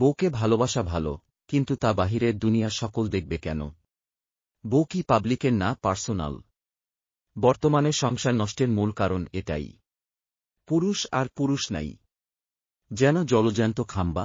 বউকে ভালোবাসা ভালো কিন্তু তা বাহিরের দুনিয়া সকল দেখবে কেন বউ কি পাবলিকের না পার্সোনাল বর্তমানে সংসার নষ্টের মূল কারণ এটাই পুরুষ আর পুরুষ নাই যেন জলজ্যান্ত খাম্বা